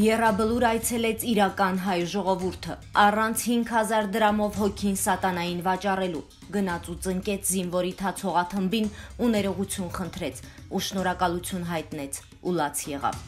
Եռաբլուր այցելեց իրական հայ ժողովուրդը առանց 5000 դրամով հոգին սատանային վաճառելու։ Գնացուց ընկեց զինվորի թացողաթմբին ու ներողություն խնդրեց ու շնորհակալություն հայտնեց ու լաց եղավ։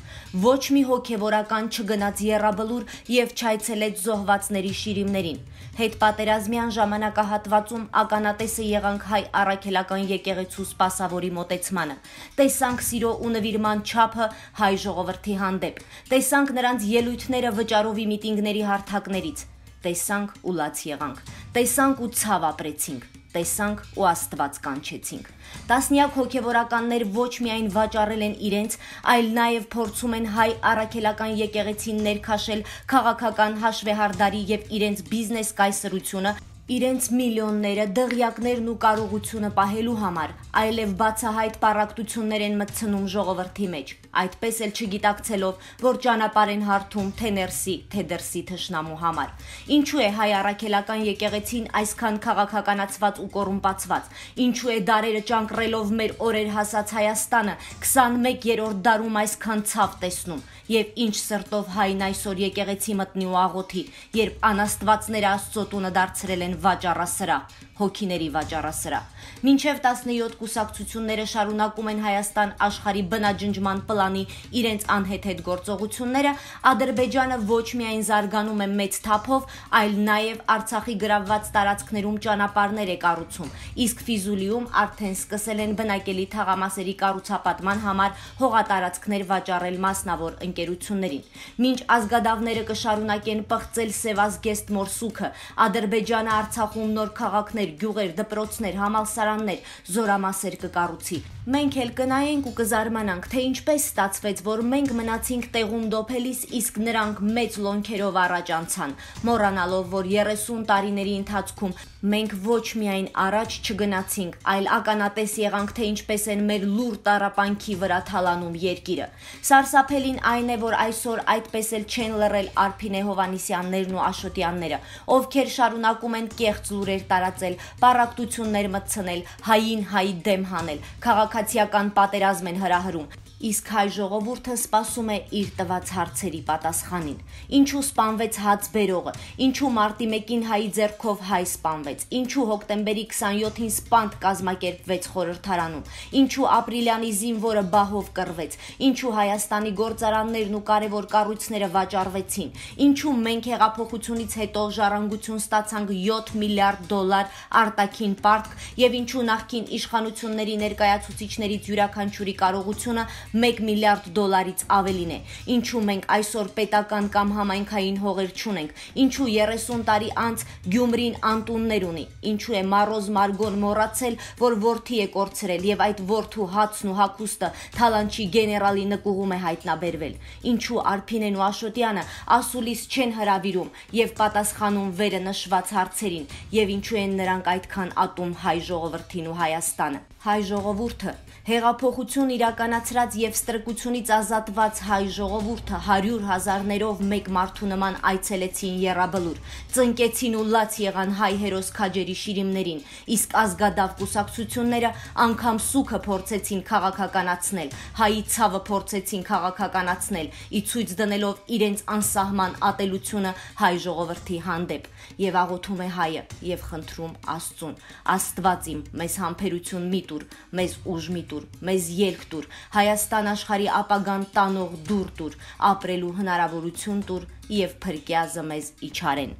Ոչ մի հոգևորական չգնաց Եռաբլուր եւ չայցելեց զոհվածների շիրիմներին։ Հետ պատերազմյան ժամանակահատվածում ականատեսը եղանք հայ առաքելական եկեղեցու սպասավորի մոտեցմանը։ Տեսանք սիրո ու նվիրման չափը հայ ժողովրդի հանդեպ։ Տեսանք նրանց ելույթները վճարովի միտինգների հարթակներից։ Տեսանք ու լաց եղանք։ Տեսանք ու ցավ ապրեցինք տեսանք ու Աստված կանչեցինք։ Տասնյակ հոգևորականներ ոչ միայն վաճառել են իրենց, այլ նաև փորձում են հայ առաքելական եկեղեցին ներքաշել քաղաքական հաշվեհարդարի եւ իրենց բիզնես կայսրությունը իրենց միլիոնները, դղյակներն ու կարողությունը պահելու համար, այլև բացահայտ պարակտություններ են մտցնում ժողովրդի մեջ այդպես էլ չգիտակցելով, որ ճանապարհ են հարթում թե ներսի, թե դրսի թշնամու համար։ Ինչու է հայ առաքելական եկեղեցին այսքան քաղաքականացված ու կոռումպացված։ Ինչու է դարերը ճանկրելով մեր օրեր հասած Հայաստանը 21-րդ դարում այսքան ցավ տեսնում եւ ինչ սրտով հայն այսօր եկեղեցի մտնի ու աղոթի, երբ անաստվածները Աստծո տունը դարձրել են վաճառասրահ հոգիների վաճառասրահ։ Մինչև 17 կուսակցությունները շարունակում են Հայաստան աշխարի բնաջնջման պլանի իրենց անհեթեթ գործողությունները, Ադրբեջանը ոչ միայն զարգանում է մեծ թափով, այլ նաև Արցախի գրավված տարածքներում ճանապարհներ է կառուցում։ Իսկ Ֆիզուլիում արդեն սկսել են բնակելի թաղամասերի կառուցապատման համար հողատարածքներ վաճառել մասնավոր ընկերություններին։ Մինչ ազգադավները կշարունակեն պղծել Սևազգեստ մորսուքը, Ադրբեջանը Արցախում նոր քաղաքներ շրջաններ, գյուղեր, դպրոցներ, համալսարաններ, զորամասեր կկառուցի։ Մենք էլ կնայենք ու կզարմանանք, թե ինչպես ստացվեց, որ մենք մնացինք տեղում դոփելիս, իսկ նրանք մեծ լոնքերով առաջ անցան, մոռանալով, որ 30 տարիների ընթացքում մենք ոչ միայն առաջ չգնացինք, այլ ականատես եղանք, թե ինչպես են մեր լուր տարապանքի վրա թալանում երկիրը։ Սարսափելին այն է, որ այսօր այդպես էլ չեն լռել Արփինե Հովանիսյաններն ու Աշոտյանները, ովքեր շարունակում են կեղծ լուրեր տարածել, պարակտություններ մտցնել, հային հայի դեմ հանել, քաղաք քաղաքացիական պատերազմ են հրահրում իսկ հայ ժողովուրդը սպասում է իր տված հարցերի պատասխանին։ Ինչու սպանվեց հաց բերողը, ինչու մարտի 1-ին հայի ձեռքով հայ սպանվեց, ինչու հոկտեմբերի 27-ին սպանդ կազմակերպվեց խորհրդարանում, ինչու ապրիլյանի զինվորը բահով կռվեց, ինչու Հայաստանի գործարաններն ու կարևոր կառույցները վաճառվեցին, ինչու մենք հեղափոխությունից հետո ժառանգություն ստացանք 7 միլիարդ դոլար արտաքին պարտք եւ ինչու նախկին իշխանությունների ներկայացուցիչներից յուրաքանչյուրի կարողությունը 1 միլիարդ դոլարից ավելին է։ Ինչու մենք այսօր պետական կամ համայնքային հողեր չունենք։ Ինչու 30 տարի անց Գյումրին անտուններ ունի։ Ինչու է Մարոզ Մարգոն մոռացել, որ worth-ի է կորցրել եւ այդ worth-ու հացն ու հագուստը Թալանչի գեներալի նկուղում է հայտնաբերվել։ Ինչու Արփինեն ու Աշոտյանը ասուլիս չեն հրավիրում եւ պատասխանում վերը նշված հարցերին եւ ինչու են նրանք այդքան ատում հայ ժողովրդին ու Հայաստանը։ Հայ ժողովուրդը Հեղափոխություն իրականացրած եւ ստրկությունից ազատված հայ ժողովուրդը 100 հազարներով մեկ մարդու նման այցելեցին Եռաբլուր, ծնկեցին ու լաց եղան հայ հերոս քաջերի շիրիմներին, իսկ ազգադավ կուսակցությունները անգամ սուքը փորձեցին քաղաքականացնել, հայի ցավը փորձեցին քաղաքականացնել, ի ցույց դնելով իրենց անսահման ատելությունը հայ ժողովրդի հանդեպ եւ աղոթում է հայը եւ խնդրում Աստծուն. Աստված իմ մեզ համբերություն մի տուր, մեզ ուժ մի տուր տուր, մեզ ելք տուր, Հայաստան աշխարի ապագան տանող դուր տուր, ապրելու հնարավորություն տուր եւ փրկիազը մեզ իջարեն։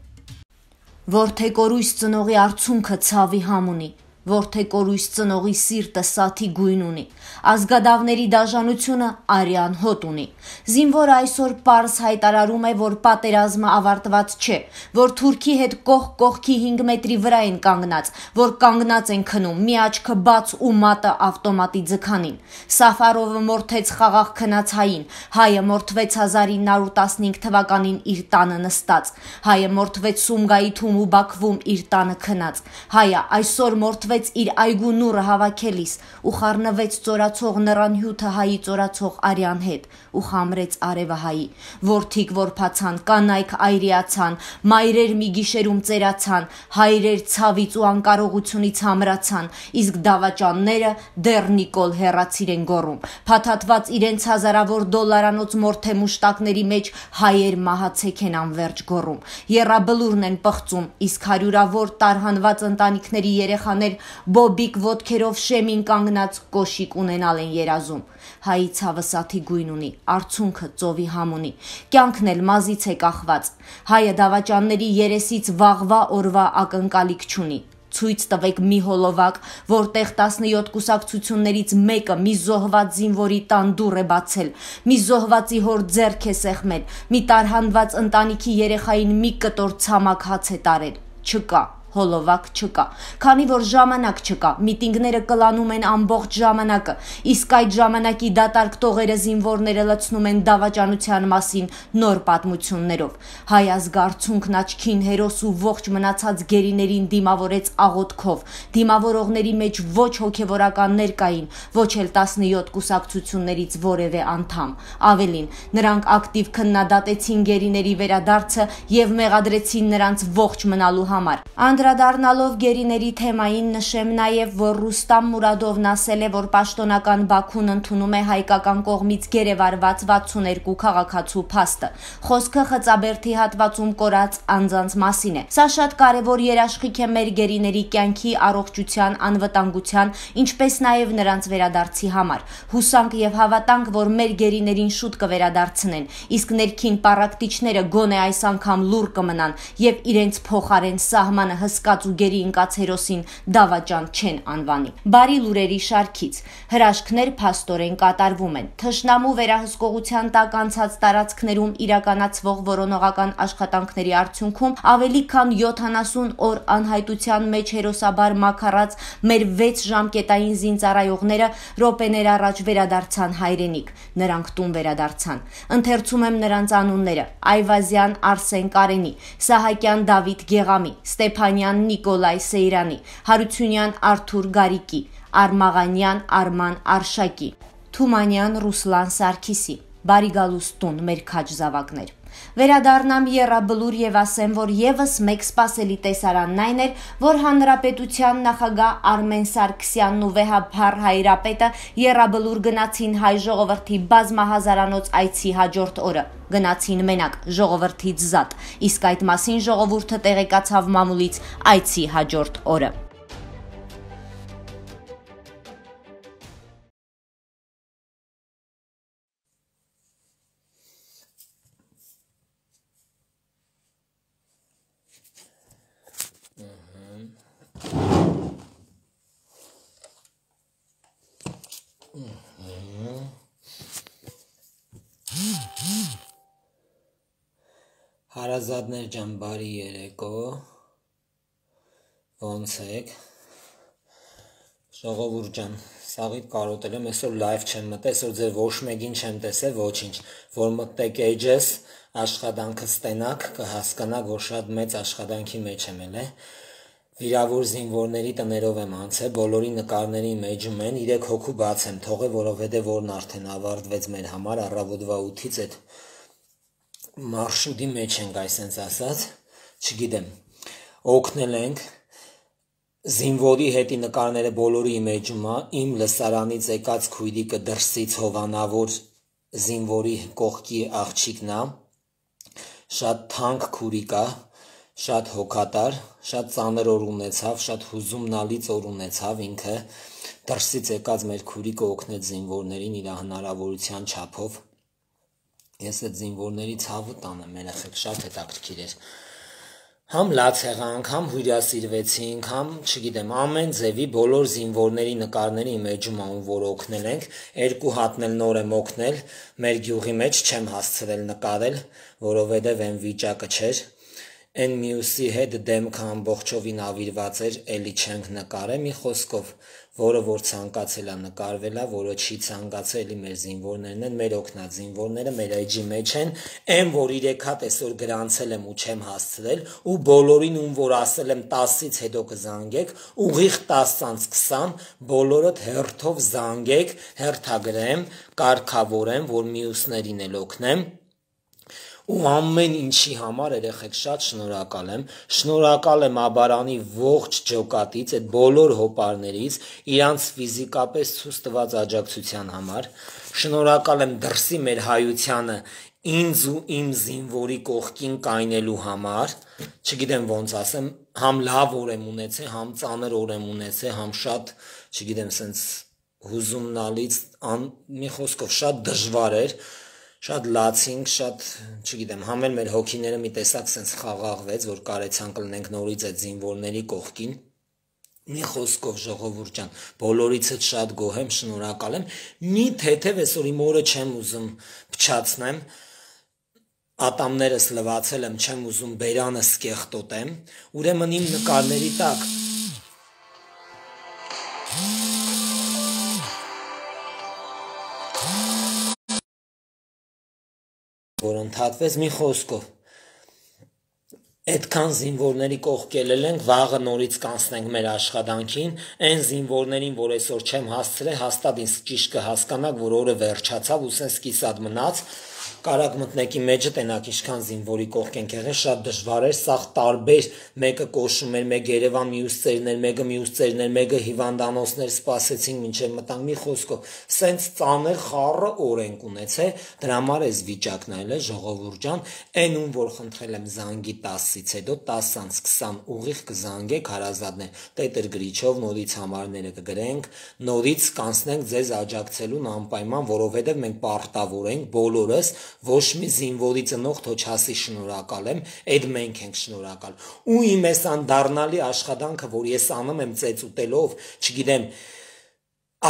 Որ թե կորույս ծնողի արցունքը ցավի համ ունի, որ թե կորույս ծնողի սիրտը սաթի գույն ունի։ Ազգադավների դաժանությունը արյան հոտ ունի։ Զինվորը այսօր պարզ հայտարարում է, որ պատերազմը ավարտված չէ, որ Թուրքի հետ կողք կողքի 5 մետրի վրա են կանգնած, որ կանգնած են քնում, մի աչքը բաց ու մատը ավտոմատի ձգանին։ Սաֆարովը մորթեց խաղաղ քնած հային, հայը մորթվեց 1915 թվականին իր տանը նստած, հայը մորթվեց Սումգայի թում ու Բաքվում իր տանը քնած, հայը այսօր մորթվեց շարժվեց իր այգու նուրը հավաքելիս ու խառնվեց ծորացող նռան հյութը հայի ծորացող արյան հետ ու խամրեց արևը հայի որթիկ որփացան կանայք այրիացան մայրեր մի գիշերում ծերացան հայրեր ցավից ու անկարողությունից համրացան իսկ դավաճանները դեռ Նիկոլ հերացիր են գոռում փաթաթված իրենց հազարավոր դոլարանոց մորթե մուշտակների մեջ հայեր մահացեք են անverջ գոռում երաբլուրն են պղծում իսկ հարյուրավոր տարհանված ընտանիքների երեխաներ Բոբիկ ոդքերով շեմին կանգնած կոշիկ ունենալ են երազում։ Հայի ցավը սաթի գույն ունի, արցունքը ծովի համ ունի։ Կյանքն էլ մազից է կախված։ Հայը դավաճանների երեսից վաղվա օրվա ակնկալիք չունի ցույց տվեք մի հոլովակ, որտեղ 17 կուսակցություններից մեկը մի զոհված զինվորի տան դուռ է բացել, մի զոհվածի հոր ձեռք է սեղմել, մի տարհանված ընտանիքի երեխային մի կտոր ցամաք հաց է տարել։ Չկա հոլովակ չկա, քանի որ ժամանակ չկա։ Միտինգները կլանում են ամբողջ ժամանակը, իսկ այդ ժամանակի դատարկ տողերը զինվորները լցնում են դավաճանության մասին նոր պատմություններով։ Հայ ազգարցունքն աչքին հերոս ու ողջ մնացած գերիներին դիմավորեց աղոթքով։ Դիմավորողների մեջ ոչ հոգևորականներ կային, ոչ էլ 17 կուսակցություններից որևէ անդամ։ Ավելին, նրանք ակտիվ քննադատեցին գերիների վերադարձը եւ մեղադրեցին նրանց ողջ մնալու համար։ Անդր Անդրադառնալով գերիների թեմային նշեմ նաև, որ Ռուստամ Մուրադովն ասել է, որ պաշտոնական Բաքուն ընդունում է հայկական կողմից գերեվարված 62 քաղաքացու փաստը։ Խոսքը Խծաբերդի հատվածում կորած անձանց մասին է։ Սա շատ կարևոր երաշխիք է մեր գերիների կյանքի, առողջության, անվտանգության, ինչպես նաև նրանց վերադարձի համար։ Հուսանք եւ հավատանք, որ մեր գերիներին շուտ կվերադարձնեն, իսկ ներքին պարակտիչները գոնե այս անգամ լուր կմնան եւ իրենց փոխարեն սահմանը հս հսկած ու գերի ընկած հերոսին դավաճան չեն անվանի։ Բարի լուրերի շարքից հրաշքներ փաստորեն կատարվում են։ Թշնամու վերահսկողության տակ անցած տարածքներում իրականացվող որոնողական աշխատանքների արդյունքում ավելի քան 70 օր անհայտության մեջ հերոսաբար մակարած մեր 6 ժամկետային զինծառայողները րոպեներ առաջ վերադարձան հայրենիք, նրանք տուն վերադարձան։ Ընթերցում եմ նրանց անունները. Այվազյան Արսեն Կարենի, Սահակյան Դավիթ Գեղամի, Ստեփանյան Հարությունյան Նիկոլայ Սեյրանի, Հարությունյան Արթուր Գարիկի, Արմաղանյան Արման Արշակի, Թումանյան Ռուսլան Սարգսի։ Բարի գալուստուն մեր քաջ զավակներ։ Վերադառնամ Եռաբլուր եւ ասեմ, որ եւս մեկ սпасելի տեսարանն այն էր, որ հանրապետության նախագահ Արմեն Սարգսյանն ու Վեհապար Հայրապետը Եռաբլուր գնացին հայ ժողովրդի բազմահազարանոց այցի հաջորդ օրը գնացին մենակ ժողովրդից զատ, իսկ այդ մասին ժողովուրդը տեղեկացավ մամուլից այցի հաջորդ օրը։ Հարազատներ ջան, բարի երեկո։ Ոնց եք։ Ժողովուրդ ջան, սաղիթ կարոտել եմ, այսօր լայվ չեմ մտա, այսօր ձեր ոչ մեկին չեմ տեսել, ոչինչ։ Որ մտեք edges, աշխատանքը ստենակ, կհասկանաք, որ շատ մեծ աշխատանքի մեջ եմ էլ, է։ Վիրավոր զինվորների տներով եմ անցել, բոլորի նկարների մեջ մեն 3 հոգու բաց եմ թողել, որովհետև որն արդեն ավարտվեց մեր համար առավոտվա 8-ից այդ մարշուտի մեջ ենք այսպես ասած, չգիտեմ։ Օգնել ենք զինվորի հետի նկարները բոլորի մեջ մա, իմ լսարանից եկած քույրիկը դրսից հովանավոր զինվորի կողքի աղջիկն է, շատ թանկ քուրիկա, շատ հոգատար, շատ ծանր օր ունեցավ, շատ հուզումնալից օր ունեցավ ինքը։ Դրսից եկած մեր քուրիկը օգնեց զինվորներին իր հնարավորության չափով։ Ես այդ զինվորների ցավը տանեմ, երախեք շատ հետաքրքիր էր։ Համ լաց եղանք, համ հյուրասիրվեցինք, համ, չգիտեմ, ամեն ձևի բոլոր զինվորների նկարների մեջում ա ում որ օգնել ենք, երկու հատնել նոր եմ օգնել, մեր գյուղի մեջ չեմ հասցրել նկարել, որովհետև այն վիճակը չէր, Էն մյուսի հետ դեմքը ամբողջովին ավիրված էր, էլի չենք նկարե մի խոսքով, որը որ ցանկացել է նկարվելա, որը չի ցանկացել, էլի մեր զինվորներն են, մեր օկնազինվորները մեր էջի մեջ են, այն որ իրեք հատ այսօր գրանցել եմ ու չեմ հասցրել ու բոլորին ում որ ասել եմ 10-ից հետո կզանգեք, ուղիղ 10-ից 20 բոլորդ հերթով զանգեք, հերթագրեմ, կարգավորեմ, որ մյուսներին էլ օգնեմ ու ամեն ինչի համար երեխեք շատ շնորհակալ եմ։ Շնորհակալ եմ Աբարանի ողջ ջոկատից, այդ բոլոր հոպարներից, իրանց ֆիզիկապես ցույց տված աջակցության համար։ Շնորհակալ եմ դրսի մեր հայությանը ինձ ու իմ զինվորի կողքին կայնելու համար, չգիտեմ ոնց ասեմ, համ լավ օրեմ ունեցե, համ ծանր օրեմ ունեցե, համ շատ, չգիտեմ, սենց հուզումնալից, ան, մի խոսքով շատ դժվար էր, շատ լացինք, շատ, չգիտեմ, համեն մեր հոգիները մի տեսակ սենց խաղաղվեց, որ կարեցանք լինենք նորից այդ զինվորների կողքին։ Մի խոսքով ժողովուրդ ջան, բոլորիցդ շատ գոհ եմ, շնորհակալ եմ։ Մի թեթև այսօր իմ օրը չեմ ուզում փչացնեմ, ատամներս լվացել եմ, չեմ ուզում բերանը սկեղտոտեմ, ուրեմն իմ նկարների տակ ընդհատվեց մի խոսքով Այդքան զինվորների կողքելել ենք, վաղը նորից կանցնենք մեր աշխատանքին, այն զինվորներին, որ այսօր չեմ հասցրել, հաստատ ինձ ճիշտ կհասկանաք, որ օրը վերջացավ, ու սենց սկիսած մնաց, կարակ մտնեկի մեջը տենակ ինչքան զինվորի կողքենք եղել, շատ դժվար էր, սաղ տարբեր մեկը կոշում էր, մեկ Երևան մյուս ծերներ, մեկը մյուս ծերներ, մեկը հիվանդանոցներ սպասեցինք, մինչև մտանք մի խոսքով։ Սենց ծանր խառը օրենք ունեց է, դրա համար էս վիճակն այլ է ժողովուրջան, այն ում որ խնդրել եմ զանգի 10-ից հետո 10-ից 20 ուղիղ կզանգեք հարազատներ։ Տետր գրիչով նորից համարները կգրենք, նորից կանցնենք ձեզ աջակցելուն անպայման, որովհետև մենք պարտավոր ենք բոլորս ոչ մի զինվորի ծնող թոչասի շնորհակալ եմ, այդ մենք ենք շնորհակալ։ Ու իմ էս անդառնալի աշխատանքը, որ ես անում եմ ծեծ ուտելով, չգիտեմ,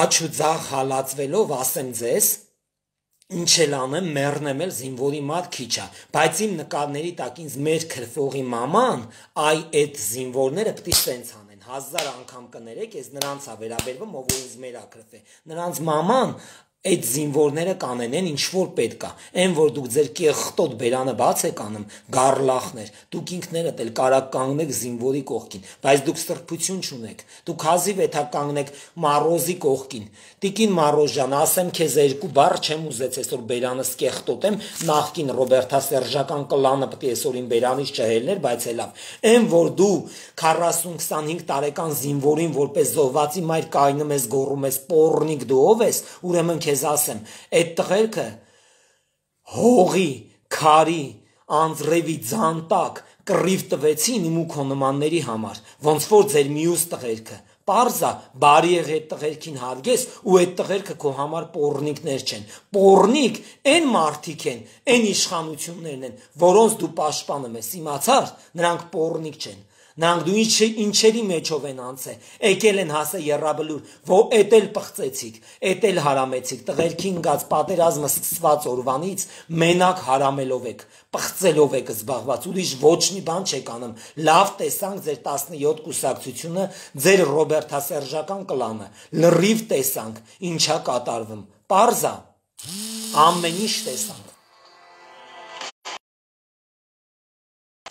աչու ձախ հալածվելով, ասեմ ձեզ, ինչ էլ անեմ, մեռնեմ էլ զինվորի մատ քիչա, բայց իմ նկարների տակ ինձ մեր քրֆողի մաման, այ այդ զինվորները պիտի սենց անեն, հազար անգամ կներեք, ես նրանց ա վերաբերվում, ով ինձ մեր ա քրֆե։ Նրանց մաման այդ զինվորները կանենեն ինչ որ պետքա։ Էն որ դուք ձեր կեղտոտ բերանը բաց եք անում, գարլախներ, դուք ինքներդ էլ կարող կանգնեք զինվորի կողքին, բայց դուք սրբություն չունեք։ Դուք հազիվ էթա կանգնեք Մարոզի կողքին։ Տիկին Մարոժան, ասեմ քեզ երկու բառ չեմ ուզեց այսօր բերանս կեղտոտեմ, նախքին Ռոբերտա Սերժական կլանը պետք է այսօրին բերանից չհելներ, բայց հելավ։ Էն որ դու 40-25 տարեկան զինվորին որպես զոհվածի մայր կայնում ես, գոռում ես, «Պորնիկ դու ով ես»։ Ուրեմն քեզ քեզ ասեմ, այդ տղերքը հողի, քարի, անձրևի ձանտակ կռիվ տվեցին իմ ու քո նմանների համար, ոնց որ ձեր մյուս տղերքը Պարզա բարի եղ այդ տղերքին հարգես ու այդ տղերքը քո համար պորնիկներ չեն։ Պորնիկ այն մարդիկ են, այն իշխանություններն են, որոնց դու պաշտպանում ես։ Իմացար, նրանք պորնիկ չեն։ Նրանք դու ինչ ինչերի մեջով են անցել։ Եկել են հասը երրաբլուր, որ էտել պղծեցիք, էտել հարամեցիք, տղերքին գած պատերազմը սկսված օրվանից մենակ հարամելով եք, պղծելով եք զբաղված, ուրիշ ոչ մի բան չեք անում։ Լավ տեսանք ձեր 17 կուսակցությունը, ձեր Ռոբերտասերժական կլանը։ Լրիվ տեսանք, ինչա կատարվում։ Պարզա։ Ամեն ինչ տեսանք։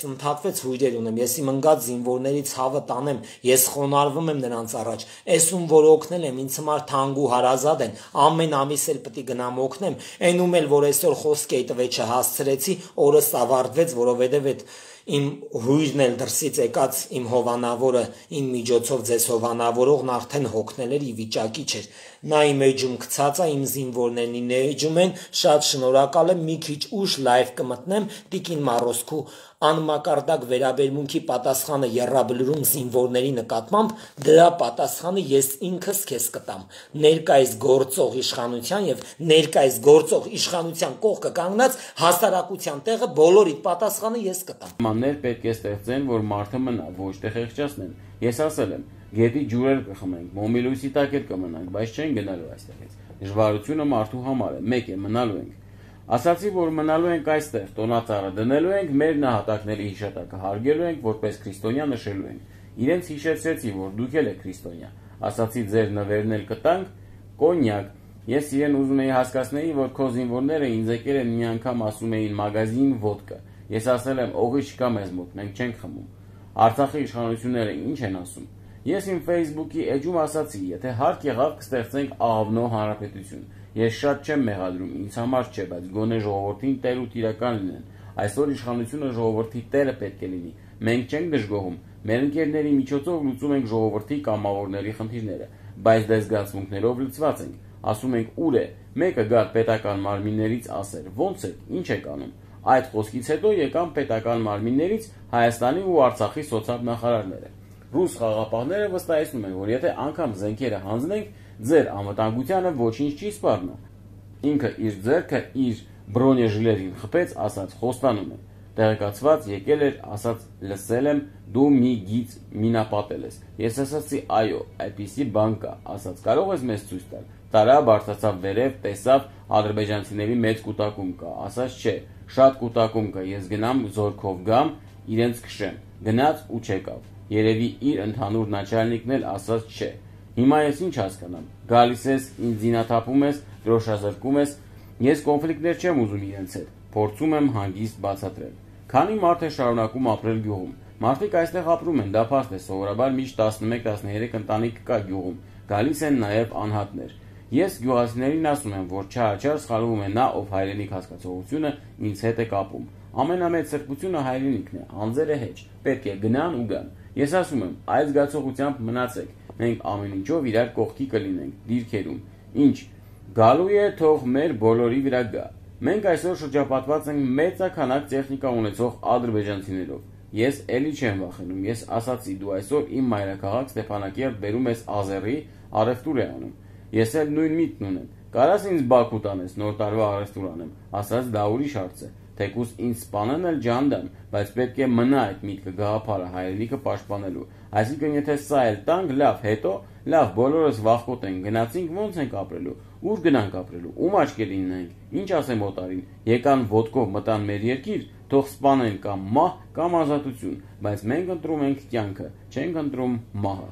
ընդհատվեց հույրեր ունեմ, ես իմ ընկած զինվորներից հավը տանեմ, ես խոնարվում եմ նրանց առաջ։ Էսում որ օգնել եմ, ինձ համար թանգու հարազատ են, ամեն ամիս էլ պիտի գնամ օգնեմ։ Էնում էլ որ այսօր խոսք էի տվե չհասցրեցի, օրս ավարտվեց, որովհետև այդ իմ հույրն էլ դրսից եկած իմ հովանավորը, իմ միջոցով ձեզ հովանավորողն արդեն հոգնել էր ի վիճակի չէր։ Նա իմ էջում գցած է, իմ զինվորներն ինե էջում են, շատ շնորհակալ եմ, մի քիչ ուշ լայվ կմտնեմ Տիկին Մարոսկու անմակարդակ վերաբերմունքի պատասխանը երրաբլուրում զինվորների նկատմամբ, դրա պատասխանը ես ինքս քեզ կտամ։ Ներկայիս գործող իշխանության եւ ներկայիս գործող իշխանության կողքը կանգնած հասարակության տեղը բոլորի պատասխանը ես կտամ։ Մաններ պետք է ստեղծեն, որ մարդը մնա, ոչ թե խեղճացնեն։ Ես ասել եմ, գետի ջուրեր կխմենք, մոմիլույսի տակ էլ կմնանք, բայց չեն գնալու այստեղից։ Դժվարությունը մարդու համար է, մեկ է, մնալու ենք։ Ասացի, որ մնալու ենք այստեղ, տոնածառը դնելու ենք, մեր նահատակների հիշատակը հարգելու ենք, որպես քրիստոնյա նշելու ենք։ Իրենց հիշեցրեցի, որ դուք էլ եք քրիստոնյա։ Ասացի, ձեր նվերն էլ կտանք, կոնյակ։ Ես իրեն ուզում էի հասկացնել, որ քո զինվորները ինձ եկել են մի անգամ ասում էին մագազին ոդկա։ Ես ասել եմ, օղի չկա մեզ մոտ, մենք չենք խմում։ Արցախի իշխանությունները ինչ են ասում Ես իմ Facebook-ի էջում ասացի, եթե հարկ եղավ կստեղծենք ԱԱՎՆ հանրապետություն։ Ես շատ չեմ մեղադրում, ինձ համար չէ, բայց գոնե ժողովրդին տեր ու տիրական լինեն։ Այսօր իշխանությունը ժողովրդի տերը պետք է լինի։ Մենք չենք դժգոհում։ Մեր ընկերների միջոցով լուծում ենք ժողովրդի կամավորների խնդիրները, բայց դե զգացմունքներով լծված ենք։ Ասում ենք՝ ուր է։ Մեկը գա պետական մարմիններից ասեր՝ ո՞նց եք, ինչ եք անում։ Այդ խոսքից հետո եկան պետական մարմիններից Հայաստանի ու Արցախի սոցիալ նախարարները ռուս խաղապահները վստահեցնում են, որ եթե անգամ զենքերը հանձնենք, ձեր անվտանգությանը ոչինչ չի սպառնա։ Ինքը իր ձեռքը իր բրոնեժլերին խփեց, ասաց խոստանում եմ։ Տեղեկացված եկել էր, ասաց լսել եմ, դու մի գից մինապատել ես։ Ես ասացի այո, այդպիսի բան կա, ասաց կարող ես մեզ ցույց տալ։ Տարա բարձրացավ վերև, տեսավ ադրբեջանցիների մեծ կൂട്ടակում կա, ասաց չէ, շատ կൂട്ടակում կա, ես գնամ զորքով գամ, իրենց քշեմ։ Գնաց ու չեկավ։ Երևի իր ընդհանուր начальնիկն էլ ասած չէ։ Հիմա ես ինչ հասկանամ։ Գալիս ես, ինձ զինաթափում ես, դրոշազրկում ես։ Ես կոնֆլիկտներ չեմ ուզում իրենց հետ։ Փորձում եմ հանգիստ բացատրել։ Քանի մարդ է շարունակում ապրել գյուղում։ Մարդիկ այստեղ ապրում են, դա փաստ է, սովորաբար միշտ 11-13 ընտանիք կա գյուղում։ Գալիս են նաև անհատներ։ Ես գյուղացիներին ասում եմ, որ չարչար սխալվում է նա, ով հայրենիք հասկացողությունը ինձ հետ է կապում։ Ամենամեծ սրբությունը հայրենիքն է, անձերը հեչ։ Պետք է գնան ու գան։ Ես ասում եմ, այդ զգացողությամբ մնացեք։ Մենք ամեն ինչով իրար կողքի կլինենք դիրքերում։ Ինչ գալու է թող մեր բոլորի վրա գա։ Մենք այսօր շրջապատված ենք մեծականակ տեխնիկա ունեցող ադրբեջանցիներով։ Ես էլի չեմ վախենում։ Ես ասացի, դու այսօր իմ մայրաքաղաք Ստեփանակերտ բերում ես Ազերի արևտուր է անում։ Ես էլ նույն միտն ունեմ։ Կարաս ինձ Բաքու տանես, նոր տարվա արևտուր անեմ, ասած դա ուրիշ հարց է։ Թեկուս ինձ սպանեն էլ ջանդեմ, բայց պետք է մնա այդ միտքը գաղափարը հայրենիքը պաշտպանելու։ Այսինքն եթե սա էլ տանք, լավ, հետո լավ, բոլորս վախկոտ են, գնացինք ո՞նց ենք ապրելու։ Ուր գնանք ապրելու, ում աչքերին նայենք։ Ինչ ասեմ օտարին, եկան ոդկով մտան մեր երկիր, թող սպանեն կամ մահ, կամ ազատություն, բայց մենք ընտրում ենք կյանքը, չենք ընտրում մահը։